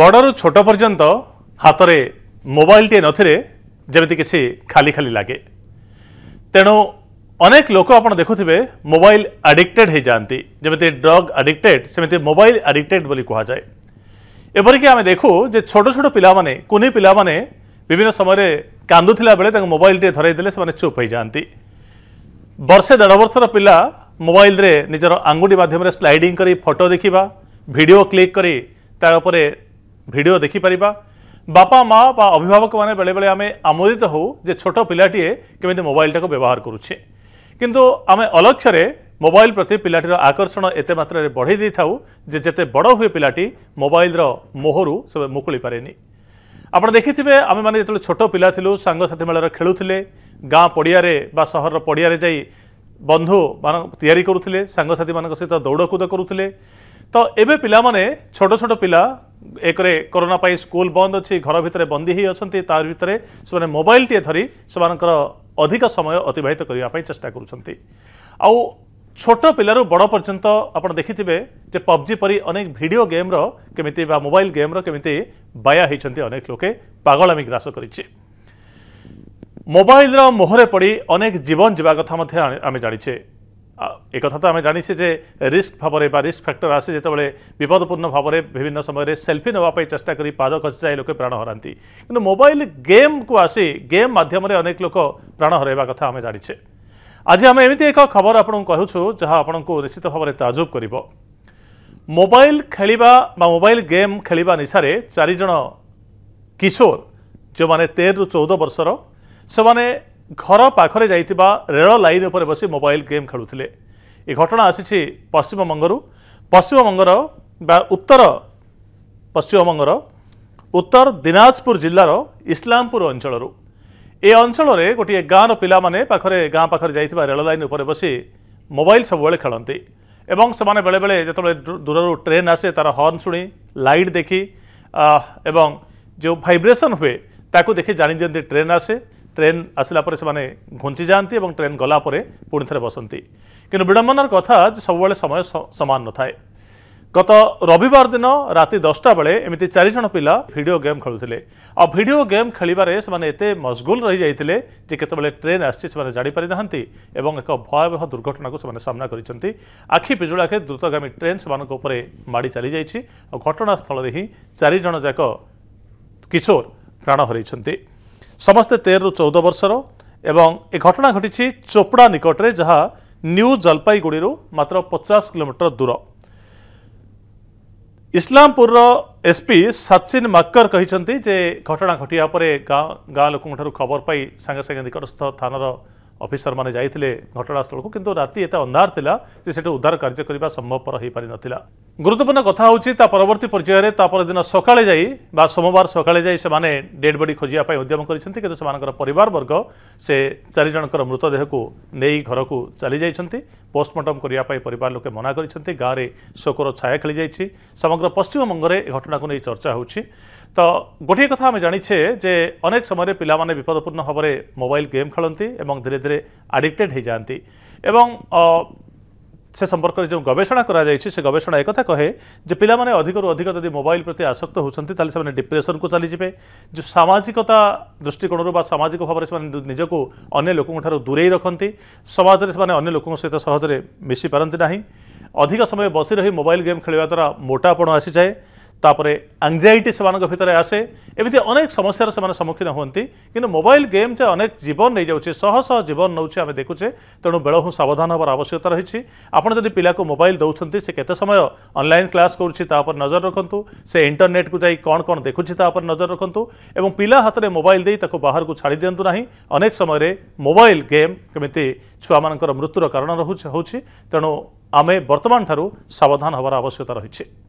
ବଡ଼ରୁ ଛୋଟ ପର୍ଯ୍ୟନ୍ତ ହାତରେ ମୋବାଇଲଟିଏ ନଥିଲେ ଯେମିତି କିଛି ଖାଲି ଖାଲି ଲାଗେ ତେଣୁ ଅନେକ ଲୋକ ଆପଣ ଦେଖୁଥିବେ ମୋବାଇଲ ଆଡିକ୍ଟେଡ୍ ହେଇଯାଆନ୍ତି ଯେମିତି ଡ୍ରଗ୍ ଆଡିକ୍ଟେଡ୍ ସେମିତି ମୋବାଇଲ ଆଡିକ୍ଟେଡ୍ ବୋଲି କୁହାଯାଏ ଏପରିକି ଆମେ ଦେଖୁ ଯେ ଛୋଟ ଛୋଟ ପିଲାମାନେ କୁନି ପିଲାମାନେ ବିଭିନ୍ନ ସମୟରେ କାନ୍ଦୁଥିଲା ବେଳେ ତାଙ୍କୁ ମୋବାଇଲଟିଏ ଧରାଇ ଦେଲେ ସେମାନେ ଚୁପ୍ ହେଇଯାଆନ୍ତି ବର୍ଷେ ଦେଢ଼ ବର୍ଷର ପିଲା ମୋବାଇଲରେ ନିଜର ଆଙ୍ଗୁଠି ମାଧ୍ୟମରେ ସ୍ଲାଇଡିଂ କରି ଫଟୋ ଦେଖିବା ଭିଡ଼ିଓ କ୍ଲିକ୍ କରି ତାର ଉପରେ ভিডিও দেখিপারিবা বাপা মা বা অভিভাবক মানে বেড়ে আমি আমোদিত হো যে ছোট পিলাটিয়ে কেমি মোবাইলটাকে ব্যবহার করুছে কিন্তু আমি অলক্ষ্যরে মোবাইল প্রতি পিলাটির আকর্ষণ এতে মাত্রায় বড়াই দিয়ে থাও যে যেতে বড় হুয়ে পিলাটি মোবাইলর মোহরু সে মুকুলি পারেনি আপনার দেখিবে আমি মানে যেত ছোট পিলা লু সাংসাথী মেলার খেলুলে গাঁ পড়িয়ারে বা সহর পড়িয়ারে যাই বন্ধু মান তৈরি করুলে সাংসাথী মান সহ দৌড়কুদ করুলে তো এবে পিলা মানে ছোট ছোট পিলা ଏକରେ କରୋନା ପାଇଁ ସ୍କୁଲ ବନ୍ଦ ଅଛି ଘର ଭିତରେ ବନ୍ଦୀ ହୋଇଅଛନ୍ତି ତା ଭିତରେ ସେମାନେ ମୋବାଇଲଟିଏ ଧରି ସେମାନଙ୍କର ଅଧିକ ସମୟ ଅତିବାହିତ କରିବା ପାଇଁ ଚେଷ୍ଟା କରୁଛନ୍ତି ଆଉ ଛୋଟ ପିଲାରୁ ବଡ଼ ପର୍ଯ୍ୟନ୍ତ ଆପଣ ଦେଖିଥିବେ ଯେ ପବ୍ଜି ପରି ଅନେକ ଭିଡ଼ିଓ ଗେମ୍ର କେମିତି ବା ମୋବାଇଲ ଗେମ୍ର କେମିତି ବାୟା ହୋଇଛନ୍ତି ଅନେକ ଲୋକେ ପାଗଳାମି ଗ୍ରାସ କରିଛି ମୋବାଇଲର ମୋହରେ ପଡ଼ି ଅନେକ ଜୀବନ ଯିବା କଥା ମଧ୍ୟ ଆମେ ଜାଣିଛେ ଏ କଥା ତ ଆମେ ଜାଣିଛେ ଯେ ରିସ୍କ ଭାବରେ ବା ରିସ୍କ ଫ୍ୟାକ୍ଟର ଆସେ ଯେତେବେଳେ ବିପଦପୂର୍ଣ୍ଣ ଭାବରେ ବିଭିନ୍ନ ସମୟରେ ସେଲ୍ଫି ନେବା ପାଇଁ ଚେଷ୍ଟା କରି ପାଦ ଖସିଯାଇ ଲୋକେ ପ୍ରାଣ ହରାନ୍ତି କିନ୍ତୁ ମୋବାଇଲ ଗେମ୍କୁ ଆସି ଗେମ୍ ମାଧ୍ୟମରେ ଅନେକ ଲୋକ ପ୍ରାଣ ହରାଇବା କଥା ଆମେ ଜାଣିଛେ ଆଜି ଆମେ ଏମିତି ଏକ ଖବର ଆପଣଙ୍କୁ କହୁଛୁ ଯାହା ଆପଣଙ୍କୁ ନିଶ୍ଚିତ ଭାବରେ ତାଜୁବ କରିବ ମୋବାଇଲ ଖେଳିବା ବା ମୋବାଇଲ ଗେମ୍ ଖେଳିବା ନିଶାରେ ଚାରିଜଣ କିଶୋର ଯେଉଁମାନେ ତେରରୁ ଚଉଦ ବର୍ଷର ସେମାନେ ଘର ପାଖରେ ଯାଇଥିବା ରେଳ ଲାଇନ୍ ଉପରେ ବସି ମୋବାଇଲ୍ ଗେମ୍ ଖେଳୁଥିଲେ ଏ ଘଟଣା ଆସିଛି ପଶ୍ଚିମବଙ୍ଗରୁ ପଶ୍ଚିମବଙ୍ଗର ବା ଉତ୍ତର ପଶ୍ଚିମବଙ୍ଗର ଉତ୍ତର ଦିନାଜପୁର ଜିଲ୍ଲାର ଇସଲାମପୁର ଅଞ୍ଚଳରୁ ଏ ଅଞ୍ଚଳରେ ଗୋଟିଏ ଗାଁର ପିଲାମାନେ ପାଖରେ ଗାଁ ପାଖରେ ଯାଇଥିବା ରେଳ ଲାଇନ୍ ଉପରେ ବସି ମୋବାଇଲ୍ ସବୁବେଳେ ଖେଳନ୍ତି ଏବଂ ସେମାନେ ବେଳେବେଳେ ଯେତେବେଳେ ଦୂରରୁ ଟ୍ରେନ୍ ଆସେ ତା'ର ହର୍ନ ଶୁଣି ଲାଇଟ୍ ଦେଖି ଏବଂ ଯେଉଁ ଭାଇବ୍ରେସନ୍ ହୁଏ ତାକୁ ଦେଖି ଜାଣିଦିଅନ୍ତି ଟ୍ରେନ୍ ଆସେ ট্রেন আসিলা পরে সে ঘুঞ্চি যাতে এবং ট্রেন গলা পুঁ থে বসতে কিন্তু বিড়ম্বনার কথা যে সবুলে সময় সমান নথায় গত রবিবার দিন রাতে দশটা বেড়ে এমিতি চারিজন পিলা ভিডিও গেম খেলুলে আর ভিডিও গেম খেলবার সে এতে মশগুল রয়ে যাই যে কেতবে ট্রেন আসছে সে জাঁপারি না এবং এক ভয়াবহ দুর্ঘটনা সে সামনা করেছেন আখি পিজুড়াকে দ্রুতগামী ট্রেন সে উপরে মাড়ি চাল যাই ঘটনাস্থলের হি চারিজন যাক কিশোর প্রাণ হরাইছেন ସମସ୍ତେ ତେରରୁ ଚଉଦ ବର୍ଷର ଏବଂ ଏ ଘଟଣା ଘଟିଛି ଚୋପଡ଼ା ନିକଟରେ ଯାହା ନ୍ୟୁ ଜଲପାଇଗୁଡ଼ିରୁ ମାତ୍ର ପଚାଶ କିଲୋମିଟର ଦୂର ଇସଲାମପୁରର ଏସ୍ପି ସଚିନ ମକ୍କର କହିଛନ୍ତି ଯେ ଘଟଣା ଘଟିବା ପରେ ଗାଁ ଗାଁ ଲୋକଙ୍କଠାରୁ ଖବର ପାଇ ସାଙ୍ଗେ ସାଙ୍ଗେ ନିକଟସ୍ଥ ଥାନାର ଅଫିସରମାନେ ଯାଇଥିଲେ ଘଟଣାସ୍ଥଳକୁ କିନ୍ତୁ ରାତି ଏତେ ଅନ୍ଧାର ଥିଲା ଯେ ସେଠି ଉଦ୍ଧାର କାର୍ଯ୍ୟ କରିବା ସମ୍ଭବପର ହୋଇପାରିନଥିଲା ଗୁରୁତ୍ୱପୂର୍ଣ୍ଣ କଥା ହେଉଛି ତା ପରବର୍ତ୍ତୀ ପର୍ଯ୍ୟାୟରେ ତା ପରଦିନ ସକାଳେ ଯାଇ ବା ସୋମବାର ସକାଳେ ଯାଇ ସେମାନେ ଡେଡ୍ ବଡି ଖୋଜିବା ପାଇଁ ଉଦ୍ୟମ କରିଛନ୍ତି କିନ୍ତୁ ସେମାନଙ୍କର ପରିବାରବର୍ଗ ସେ ଚାରି ଜଣଙ୍କର ମୃତଦେହକୁ ନେଇ ଘରକୁ ଚାଲିଯାଇଛନ୍ତି ପୋଷ୍ଟମର୍ଟମ୍ କରିବା ପାଇଁ ପରିବାର ଲୋକେ ମନା କରିଛନ୍ତି ଗାଁରେ ଶୋକର ଛାୟା ଖେଳିଯାଇଛି ସମଗ୍ର ପଶ୍ଚିମବଙ୍ଗରେ ଏ ଘଟଣାକୁ ନେଇ ଚର୍ଚ୍ଚା ହେଉଛି ତ ଗୋଟିଏ କଥା ଆମେ ଜାଣିଛେ ଯେ ଅନେକ ସମୟରେ ପିଲାମାନେ ବିପଦପୂର୍ଣ୍ଣ ଭାବରେ ମୋବାଇଲ୍ ଗେମ୍ ଖେଳନ୍ତି ଏବଂ ଧୀରେ ଧୀରେ ଆଡିକ୍ଟେଡ଼୍ ହୋଇଯାଆନ୍ତି ଏବଂ সে সম্পর্কে যে গবেষণা করা যাইছে সে গবেষণা একথা কহে যে পিলামানে অধিকরু অধিক যদি মোবাইল প্রতি আসক্ত হচ্ছেন তাহলে সে ডিপ্রেসনকু চালিযে যে সামাজিকতা দৃষ্টিকোণর বা সামাজিক ভাবে সে নিজকে অন্য লোকঠার দূরেই রাখতে সমাজের সে অন্য লোক সহ সহজে মিশিপারতি না অধিক সময় বসি রহি মোবাইল গেম খেলা দ্বারা মোটাপণ আসিযায়ে ତାପରେ ଆଙ୍ଗଜାଇଟି ସେମାନଙ୍କ ଭିତରେ ଆସେ ଏମିତି ଅନେକ ସମସ୍ୟାର ସେମାନେ ସମ୍ମୁଖୀନ ହୁଅନ୍ତି କିନ୍ତୁ ମୋବାଇଲ ଗେମ୍ ଯେ ଅନେକ ଜୀବନ ନେଇଯାଉଛି ଶହ ଶହ ଜୀବନ ନେଉଛି ଆମେ ଦେଖୁଛେ ତେଣୁ ବେଳ ହିଁ ସାବଧାନ ହେବାର ଆବଶ୍ୟକତା ରହିଛି ଆପଣ ଯଦି ପିଲାକୁ ମୋବାଇଲ ଦେଉଛନ୍ତି ସେ କେତେ ସମୟ ଅନଲାଇନ୍ କ୍ଲାସ୍ କରୁଛି ତା ଉପରେ ନଜର ରଖନ୍ତୁ ସେ ଇଣ୍ଟରନେଟ୍କୁ ଯାଇ କ'ଣ କ'ଣ ଦେଖୁଛି ତା ଉପରେ ନଜର ରଖନ୍ତୁ ଏବଂ ପିଲା ହାତରେ ମୋବାଇଲ ଦେଇ ତାକୁ ବାହାରକୁ ଛାଡ଼ି ଦିଅନ୍ତୁ ନାହିଁ ଅନେକ ସମୟରେ ମୋବାଇଲ ଗେମ୍ କେମିତି ଛୁଆମାନଙ୍କର ମୃତ୍ୟୁର କାରଣ ରହୁଛି ହେଉଛି ତେଣୁ ଆମେ ବର୍ତ୍ତମାନଠାରୁ ସାବଧାନ ହେବାର ଆବଶ୍ୟକତା ରହିଛି